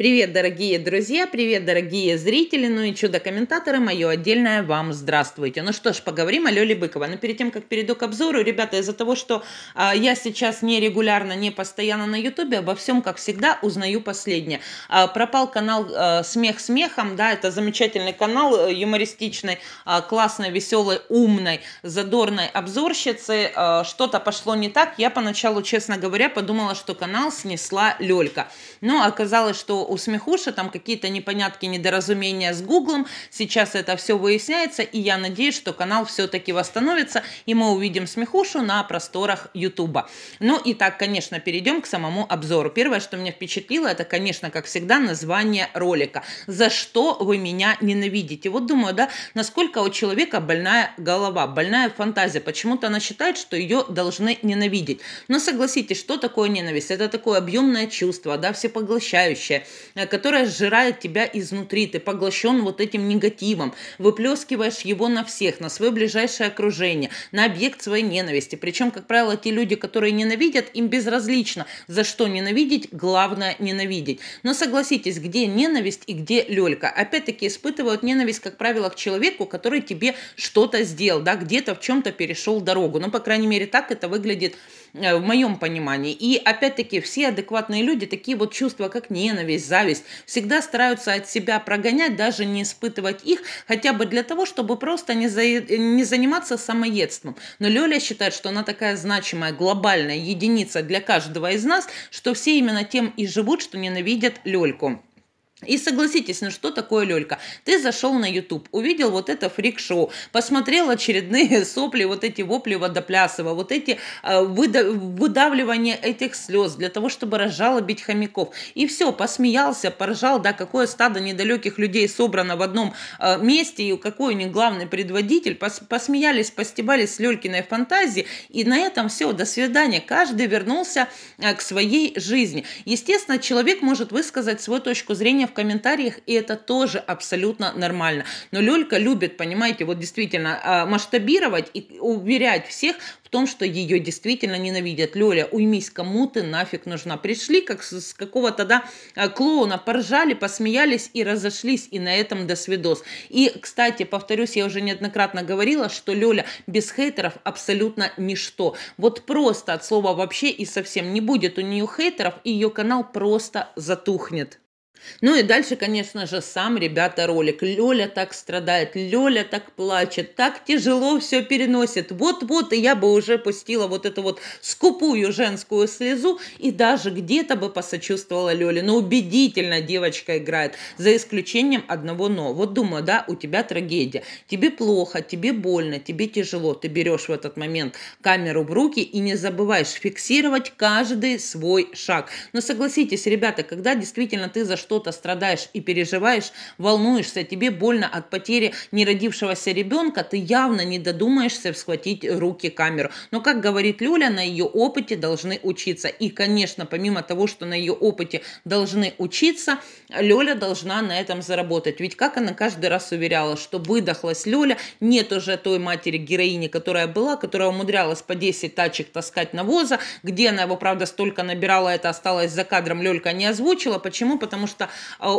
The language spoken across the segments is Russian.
Привет, дорогие друзья, привет, дорогие зрители, ну и чудо-комментаторы, мое отдельное вам здравствуйте. Ну что ж, поговорим о Лёле Быковой. Но перед тем, как перейду к обзору, ребята, из-за того, что а, я сейчас не регулярно, не постоянно на Ютубе, обо всем, как всегда, узнаю последнее. А, пропал канал а, «Смех смехом», да, это замечательный канал э, юмористичной, а, классной, веселой, умной, задорной обзорщицы. А, что-то пошло не так, я поначалу, честно говоря, подумала, что канал снесла Лёлька. Но ну, оказалось, что у смехуша там какие-то непонятки, недоразумения с Гуглом. Сейчас это все выясняется, и я надеюсь, что канал все-таки восстановится, и мы увидим смехушу на просторах Ютуба. Ну и так, конечно, перейдем к самому обзору. Первое, что меня впечатлило, это, конечно, как всегда, название ролика. «За что вы меня ненавидите?» Вот думаю, да, насколько у человека больная голова, больная фантазия. Почему-то она считает, что ее должны ненавидеть. Но согласитесь, что такое ненависть? Это такое объемное чувство, да, всепоглощающее. Э, которая сжирает тебя изнутри. Ты поглощен вот этим негативом, выплескиваешь его на всех, на свое ближайшее окружение, на объект своей ненависти. Причем, как правило, те люди, которые ненавидят, им безразлично, за что ненавидеть, главное ненавидеть. Но согласитесь, где ненависть и где лелька? Опять-таки испытывают ненависть, как правило, к человеку, который тебе что-то сделал, да, где-то в чем-то перешел дорогу. Ну, по крайней мере, так это выглядит Э, в моем понимании. И опять-таки все адекватные люди, такие вот чувства, как ненависть, зависть, всегда стараются от себя прогонять, даже не испытывать их, хотя бы для того, чтобы просто не, за... не заниматься самоедством. Но Лёля считает, что она такая значимая, глобальная единица для каждого из нас, что все именно тем и живут, что ненавидят Лёльку. И согласитесь, ну что такое лёлька? Ты зашел на YouTube, увидел вот это фрик-шоу, посмотрел очередные сопли, вот эти вопли водоплясова, вот эти э, выда- выдавливание этих слез для того, чтобы разжалобить хомяков. И все, посмеялся, поржал, да, какое стадо недалеких людей собрано в одном э, месте, и какой у них главный предводитель. Пос- посмеялись, постебались с Лёлькиной фантазии, и на этом все, до свидания. Каждый вернулся э, к своей жизни. Естественно, человек может высказать свою точку зрения в комментариях, и это тоже абсолютно нормально. Но Лёлька любит, понимаете, вот действительно а, масштабировать и уверять всех в том, что ее действительно ненавидят. Лёля, уймись, кому ты нафиг нужна? Пришли как с какого-то, да, а, клоуна, поржали, посмеялись и разошлись, и на этом до свидос. И, кстати, повторюсь, я уже неоднократно говорила, что Лёля без хейтеров абсолютно ничто. Вот просто от слова вообще и совсем не будет у нее хейтеров, и ее канал просто затухнет. Ну и дальше, конечно же, сам, ребята, ролик. Лёля так страдает, Лёля так плачет, так тяжело все переносит. Вот-вот, и я бы уже пустила вот эту вот скупую женскую слезу и даже где-то бы посочувствовала Лёле. Но убедительно девочка играет, за исключением одного «но». Вот думаю, да, у тебя трагедия. Тебе плохо, тебе больно, тебе тяжело. Ты берешь в этот момент камеру в руки и не забываешь фиксировать каждый свой шаг. Но согласитесь, ребята, когда действительно ты за что что-то страдаешь и переживаешь, волнуешься, тебе больно от потери неродившегося ребенка, ты явно не додумаешься схватить руки камеру. Но, как говорит Люля, на ее опыте должны учиться. И, конечно, помимо того, что на ее опыте должны учиться, Люля должна на этом заработать. Ведь как она каждый раз уверяла, что выдохлась Люля, нет уже той матери-героини, которая была, которая умудрялась по 10 тачек таскать навоза, где она его, правда, столько набирала, это осталось за кадром, Лёлька не озвучила. Почему? Потому что Пожалуйста,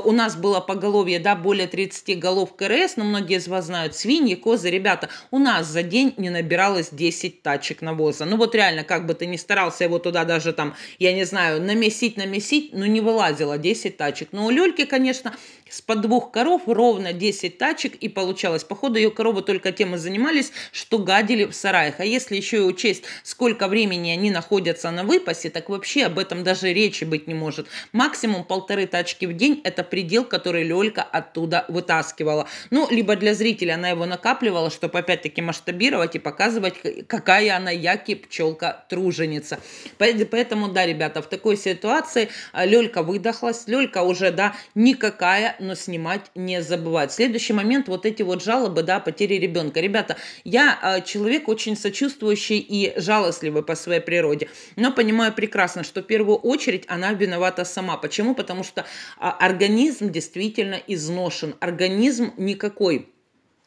э, у нас было поголовье, да, более 30 голов КРС, но многие из вас знают, свиньи, козы, ребята, у нас за день не набиралось 10 тачек навоза. Ну вот реально, как бы ты ни старался его туда даже там, я не знаю, намесить, намесить, ну не вылазило 10 тачек. Но ну, у Лёльки, конечно, с под двух коров ровно 10 тачек и получалось. Походу, ее коровы только тем и занимались, что гадили в сараях. А если еще и учесть, сколько времени они находятся на выпасе, так вообще об этом даже речи быть не может. Максимум полторы тачки в день – это предел, который Лелька оттуда вытаскивала. Ну, либо для зрителя она его накапливала, чтобы опять-таки масштабировать и показывать, какая она яки пчелка-труженица. Поэтому, да, ребята, в такой ситуации а, Лелька выдохлась, Лелька уже, да, никакая но снимать не забывать. Следующий момент, вот эти вот жалобы, да, потери ребенка. Ребята, я а, человек очень сочувствующий и жалостливый по своей природе, но понимаю прекрасно, что в первую очередь она виновата сама. Почему? Потому что а, организм действительно изношен, организм никакой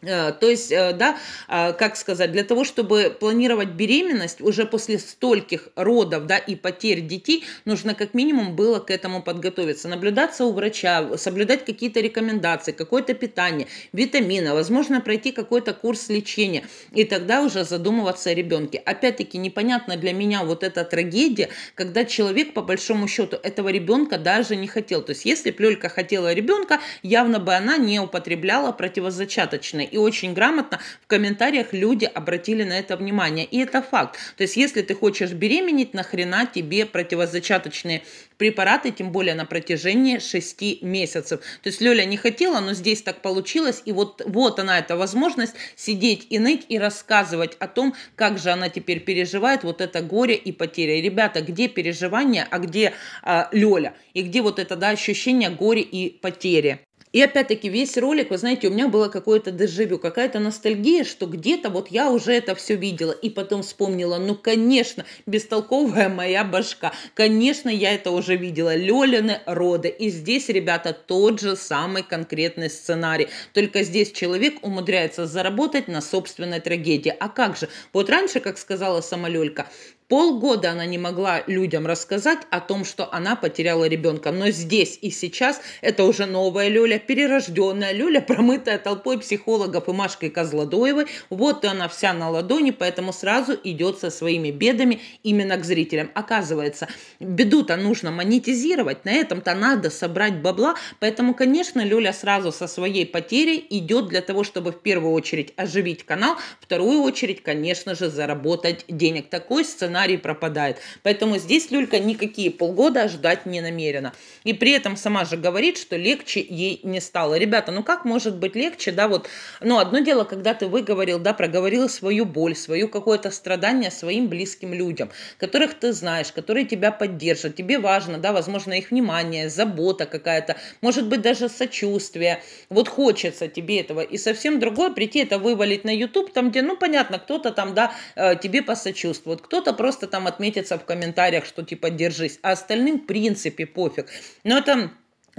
Э, то есть, э, да, а, как сказать, для того, чтобы планировать беременность уже после стольких родов, да, и потерь детей, нужно как минимум было к этому подготовиться, наблюдаться у врача, соблюдать какие-то рекомендации, какое-то питание, витамины, возможно, пройти какой-то курс лечения, и тогда уже задумываться о ребенке. Опять-таки, непонятно для меня вот эта трагедия, когда человек, по большому счету, этого ребенка даже не хотел. То есть, если Лёлька хотела ребенка, явно бы она не употребляла противозачаточные и очень грамотно в комментариях люди обратили на это внимание. И это факт. То есть, если ты хочешь беременеть, нахрена тебе противозачаточные препараты, тем более на протяжении 6 месяцев. То есть Лёля не хотела, но здесь так получилось, и вот, вот она, эта возможность сидеть и ныть, и рассказывать о том, как же она теперь переживает вот это горе и потеря. И, ребята, где переживания, а где э, Лёля? И где вот это, да, ощущение горя и потери? И опять-таки весь ролик, вы знаете, у меня было какое-то дежавю, какая-то ностальгия, что где-то вот я уже это все видела. И потом вспомнила, ну, конечно, бестолковая моя башка. Конечно, я это уже видела. Лёлины роды. И здесь, ребята, тот же самый конкретный сценарий. Только здесь человек умудряется заработать на собственной трагедии. А как же? Вот раньше, как сказала сама Лёлька, Полгода она не могла людям рассказать о том, что она потеряла ребенка. Но здесь и сейчас это уже новая Лёля, перерожденная Лёля, промытая толпой психологов и Машкой Козлодоевой. Вот и она вся на ладони, поэтому сразу идет со своими бедами именно к зрителям. Оказывается, беду-то нужно монетизировать, на этом-то надо собрать бабла. Поэтому, конечно, Лёля сразу со своей потерей идет для того, чтобы в первую очередь оживить канал, в вторую очередь, конечно же, заработать денег. Такой сценарий сценарий пропадает. Поэтому здесь Люлька никакие полгода ждать не намерена. И при этом сама же говорит, что легче ей не стало. Ребята, ну как может быть легче, да, вот, ну одно дело, когда ты выговорил, да, проговорил свою боль, свою какое-то страдание своим близким людям, которых ты знаешь, которые тебя поддержат, тебе важно, да, возможно, их внимание, забота какая-то, может быть, даже сочувствие, вот хочется тебе этого, и совсем другое прийти это вывалить на YouTube, там, где, ну, понятно, кто-то там, да, э, тебе посочувствует, кто-то просто там отметиться в комментариях, что типа держись. А остальным, в принципе, пофиг. Но это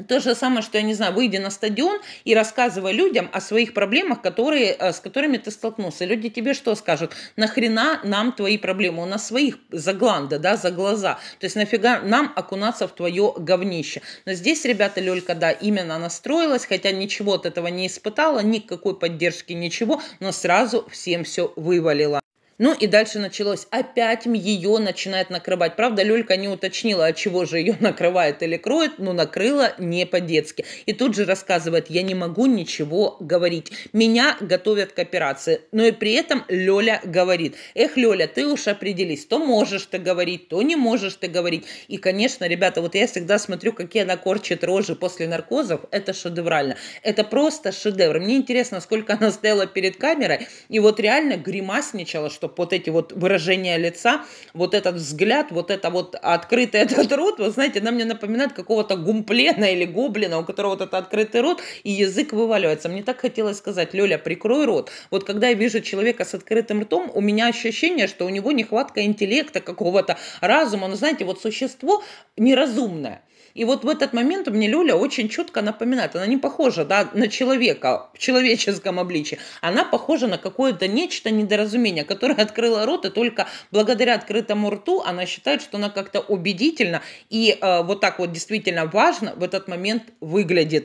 то же самое, что, я не знаю, выйди на стадион и рассказывай людям о своих проблемах, которые, э, с которыми ты столкнулся. Люди тебе что скажут? Нахрена нам твои проблемы? У нас своих за гланда, да, за глаза. То есть нафига нам окунаться в твое говнище? Но здесь, ребята, Лёлька, да, именно настроилась, хотя ничего от этого не испытала, никакой поддержки, ничего, но сразу всем все вывалила. Ну и дальше началось. Опять ее начинает накрывать. Правда, Лёлька не уточнила, от чего же ее накрывает или кроет, но накрыла не по-детски. И тут же рассказывает, я не могу ничего говорить. Меня готовят к операции. Но и при этом Лёля говорит, эх, Лёля, ты уж определись, то можешь ты говорить, то не можешь ты говорить. И, конечно, ребята, вот я всегда смотрю, какие она корчит рожи после наркозов. Это шедеврально. Это просто шедевр. Мне интересно, сколько она стояла перед камерой и вот реально гримасничала, что чтобы вот эти вот выражения лица, вот этот взгляд, вот это вот открытый этот рот, вы знаете, она мне напоминает какого-то гумплена или гоблина, у которого вот этот открытый рот, и язык вываливается. Мне так хотелось сказать, Лёля, прикрой рот. Вот когда я вижу человека с открытым ртом, у меня ощущение, что у него нехватка интеллекта какого-то, разума. Но знаете, вот существо неразумное. И вот в этот момент мне Люля очень четко напоминает, она не похожа да, на человека в человеческом обличии, она похожа на какое-то нечто недоразумение, которое открыло рот, и только благодаря открытому рту она считает, что она как-то убедительно и э, вот так вот действительно важно в этот момент выглядит.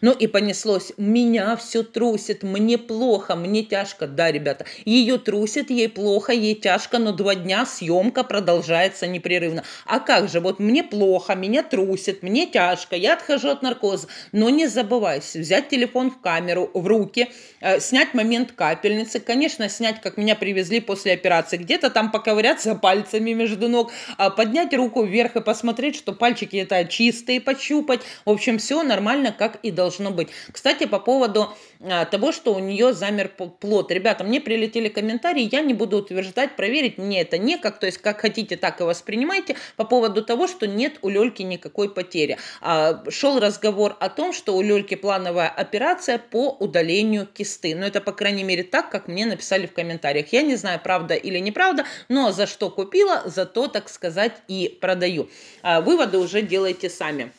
Ну и понеслось, меня все трусит, мне плохо, мне тяжко. Да, ребята, ее трусит, ей плохо, ей тяжко, но два дня съемка продолжается непрерывно. А как же, вот мне плохо, меня трусит, мне тяжко, я отхожу от наркоза. Но не забывайся взять телефон в камеру, в руки, э, снять момент капельницы, конечно, снять, как меня привезли после операции, где-то там поковыряться пальцами между ног, э, поднять руку вверх и посмотреть, что пальчики это чистые, пощупать. В общем, все нормально, как и должно быть. Кстати, по поводу а, того, что у нее замер плод. Ребята, мне прилетели комментарии, я не буду утверждать, проверить, мне это некак, то есть как хотите, так и воспринимайте, по поводу того, что нет у Лельки никакой потери. А, Шел разговор о том, что у Лельки плановая операция по удалению кисты, но это, по крайней мере, так, как мне написали в комментариях. Я не знаю, правда или неправда, но за что купила, зато, так сказать, и продаю. А, выводы уже делайте сами.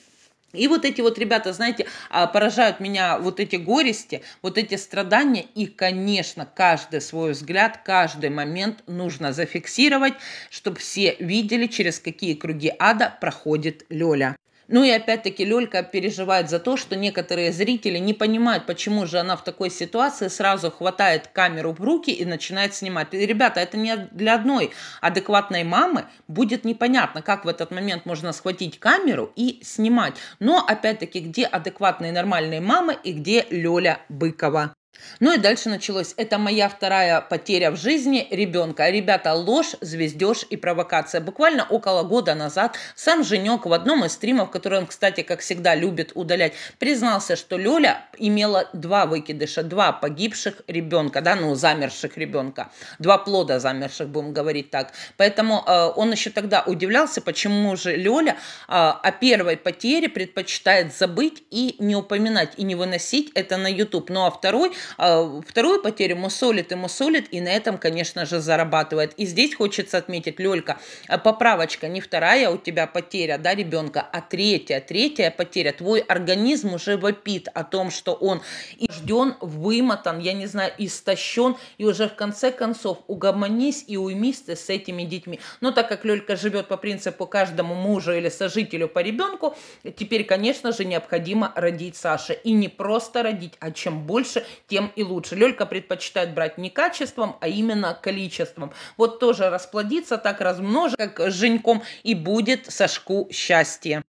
И вот эти вот ребята, знаете, а, поражают меня вот эти горести, вот эти страдания. И, конечно, каждый свой взгляд, каждый момент нужно зафиксировать, чтобы все видели, через какие круги ада проходит Лёля. Ну и опять-таки Лёлька переживает за то, что некоторые зрители не понимают, почему же она в такой ситуации сразу хватает камеру в руки и начинает снимать. И, ребята, это не для одной адекватной мамы будет непонятно, как в этот момент можно схватить камеру и снимать. Но опять-таки, где адекватные нормальные мамы и где Лёля Быкова? Ну и дальше началось. Это моя вторая потеря в жизни ребенка. Ребята, ложь, звездеж и провокация. Буквально около года назад сам Женек в одном из стримов, который он, кстати, как всегда любит удалять, признался, что Лёля имела два выкидыша, два погибших ребенка, да, ну, замерших ребенка, два плода замерших, будем говорить так. Поэтому э, он еще тогда удивлялся, почему же Лёля э, о первой потере предпочитает забыть и не упоминать, и не выносить это на YouTube. Ну, а второй а, вторую потерю мусолит и мусолит, и на этом, конечно же, зарабатывает. И здесь хочется отметить, лёлька а, поправочка, не вторая у тебя потеря, да, ребенка, а третья. Третья потеря. Твой организм уже вопит о том, что он жден, вымотан, я не знаю, истощен, и уже в конце концов угомонись и уймись ты с этими детьми. Но так как лёлька живет по принципу каждому мужу или сожителю по ребенку, теперь, конечно же, необходимо родить Саше. И не просто родить, а чем больше, тем тем и лучше. Лёлька предпочитает брать не качеством, а именно количеством. Вот тоже расплодиться, так размножится, как с Женьком, и будет Сашку счастье.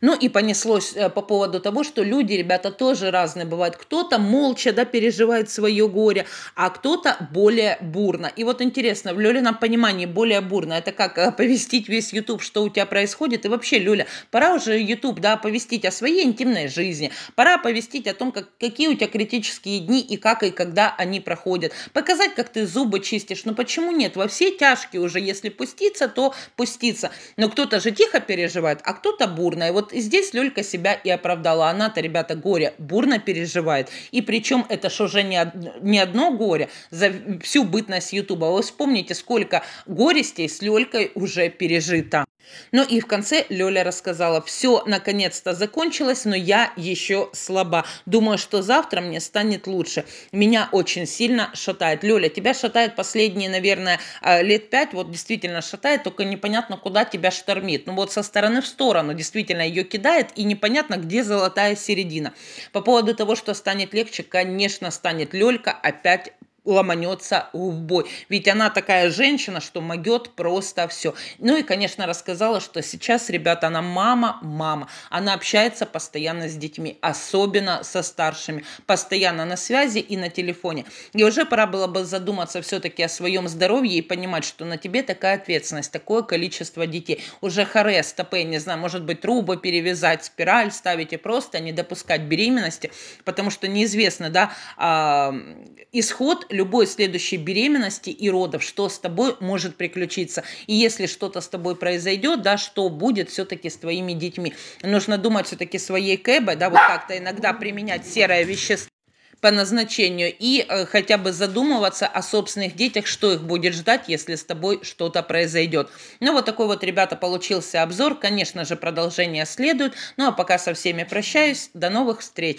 Ну и понеслось э, по поводу того, что люди, ребята, тоже разные бывают. Кто-то молча да, переживает свое горе, а кто-то более бурно. И вот интересно, в Лёлином понимании более бурно, это как оповестить э, весь YouTube, что у тебя происходит. И вообще, Люля, пора уже YouTube да, оповестить о своей интимной жизни, пора оповестить о том, как, какие у тебя критические дни и как и когда они проходят. Показать, как ты зубы чистишь. Ну почему нет? Во все тяжкие уже, если пуститься, то пуститься. Но кто-то же тихо переживает, а кто-то бурно. И вот здесь Люлька себя и оправдала. Она-то, ребята, горе бурно переживает. И причем это ж уже не, не одно горе за всю бытность Ютуба. Вы вспомните, сколько горестей с Люлькой уже пережито. Но ну и в конце Лёля рассказала, все наконец-то закончилось, но я еще слаба. Думаю, что завтра мне станет лучше. Меня очень сильно шатает. Лёля, тебя шатает последние, наверное, э, лет пять, вот действительно шатает, только непонятно, куда тебя штормит. Ну вот со стороны в сторону действительно ее кидает, и непонятно, где золотая середина. По поводу того, что станет легче, конечно, станет. Лёлька опять ломанется в бой. Ведь она такая женщина, что могет просто все. Ну и, конечно, рассказала, что сейчас, ребята, она мама, мама. Она общается постоянно с детьми, особенно со старшими. Постоянно на связи и на телефоне. И уже пора было бы задуматься все-таки о своем здоровье и понимать, что на тебе такая ответственность, такое количество детей. Уже харе, стопы, не знаю, может быть, трубы перевязать, спираль ставить и просто не допускать беременности, потому что неизвестно, да, исход любой следующей беременности и родов, что с тобой может приключиться. И если что-то с тобой произойдет, да, что будет все-таки с твоими детьми. Нужно думать все-таки своей кэбой, да, вот как-то иногда применять серое вещество по назначению и э, хотя бы задумываться о собственных детях, что их будет ждать, если с тобой что-то произойдет. Ну вот такой вот, ребята, получился обзор. Конечно же, продолжение следует. Ну а пока со всеми прощаюсь. До новых встреч!